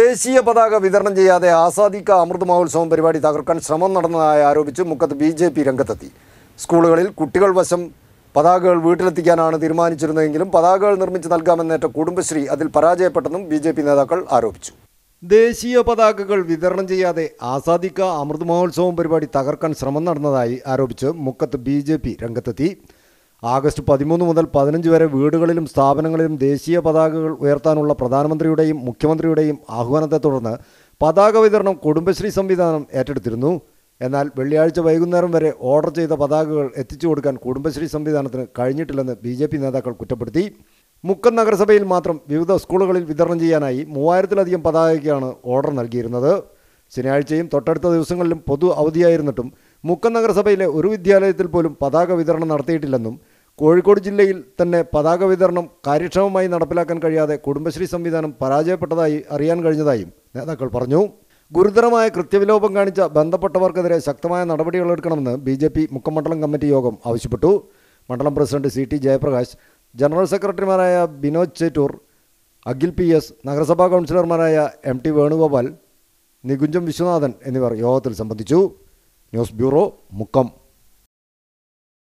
ദേശീയ പതാക വിതരണം ചെയ്യാതെ ആസാദിക്ക അമൃത് മഹോത്സവം പരിപാടി തകർക്കാൻ ശ്രമം നടന്നതായി ആരോപിച്ച് മുക്കത്ത് ബി ജെ പി രംഗത്തെത്തി സ്കൂളുകളിൽ കുട്ടികൾ വശം പതാകകൾ വീട്ടിലെത്തിക്കാനാണ് തീരുമാനിച്ചിരുന്നതെങ്കിലും പതാകകൾ നിർമ്മിച്ച് നൽകാമെന്നേറ്റ കുടുംബശ്രീ അതിൽ പരാജയപ്പെട്ടെന്നും ബി ജെ പി നേതാക്കൾ ആരോപിച്ചു ദേശീയ പതാകകൾ വിതരണം ചെയ്യാതെ ആസാദിക്ക അമൃത് മഹോത്സവം പരിപാടി തകർക്കാൻ ശ്രമം നടന്നതായി ആരോപിച്ച് മുക്കത്ത് ബി രംഗത്തെത്തി ആഗസ്റ്റ് പതിമൂന്ന് മുതൽ പതിനഞ്ച് വരെ വീടുകളിലും സ്ഥാപനങ്ങളിലും ദേശീയ പതാകകൾ ഉയർത്താനുള്ള പ്രധാനമന്ത്രിയുടെയും മുഖ്യമന്ത്രിയുടെയും ആഹ്വാനത്തെ തുടർന്ന് പതാക വിതരണം കുടുംബശ്രീ സംവിധാനം ഏറ്റെടുത്തിരുന്നു എന്നാൽ വെള്ളിയാഴ്ച വൈകുന്നേരം വരെ ഓർഡർ ചെയ്ത പതാകകൾ എത്തിച്ചു കൊടുക്കാൻ കുടുംബശ്രീ സംവിധാനത്തിന് കഴിഞ്ഞിട്ടില്ലെന്ന് ബി ജെ പി നേതാക്കൾ കുറ്റപ്പെടുത്തി മുക്കം നഗരസഭയിൽ മാത്രം വിവിധ സ്കൂളുകളിൽ വിതരണം ചെയ്യാനായി മൂവായിരത്തിലധികം പതാകയ്ക്കാണ് ഓർഡർ നൽകിയിരുന്നത് ശനിയാഴ്ചയും തൊട്ടടുത്ത ദിവസങ്ങളിലും പൊതു അവധിയായിരുന്നിട്ടും മുക്കം നഗരസഭയിലെ ഒരു വിദ്യാലയത്തിൽ പോലും പതാക വിതരണം നടത്തിയിട്ടില്ലെന്നും കോഴിക്കോട് ജില്ലയിൽ തന്നെ പതാക വിതരണം കാര്യക്ഷമമായി നടപ്പിലാക്കാൻ കഴിയാതെ കുടുംബശ്രീ സംവിധാനം പരാജയപ്പെട്ടതായി അറിയാൻ കഴിഞ്ഞതായും നേതാക്കൾ പറഞ്ഞു ഗുരുതരമായ കൃത്യവിലോപം കാണിച്ച ബന്ധപ്പെട്ടവർക്കെതിരെ ശക്തമായ നടപടികളെടുക്കണമെന്ന് ബി ജെ പി മുഖമണ്ഡലം കമ്മിറ്റി യോഗം ആവശ്യപ്പെട്ടു മണ്ഡലം president C T Jayaprakash general സെക്രട്ടറിമാരായ ബിനോദ് ചേറ്റൂർ അഖിൽ പി എസ് നഗരസഭാ കൗൺസിലർമാരായ എം ടി വേണുഗോപാൽ നികുഞ്ചം വിശ്വനാഥൻ എന്നിവർ യോഗത്തിൽ സംബന്ധിച്ചു ന്യൂസ് ബ്യൂറോ മുക്കം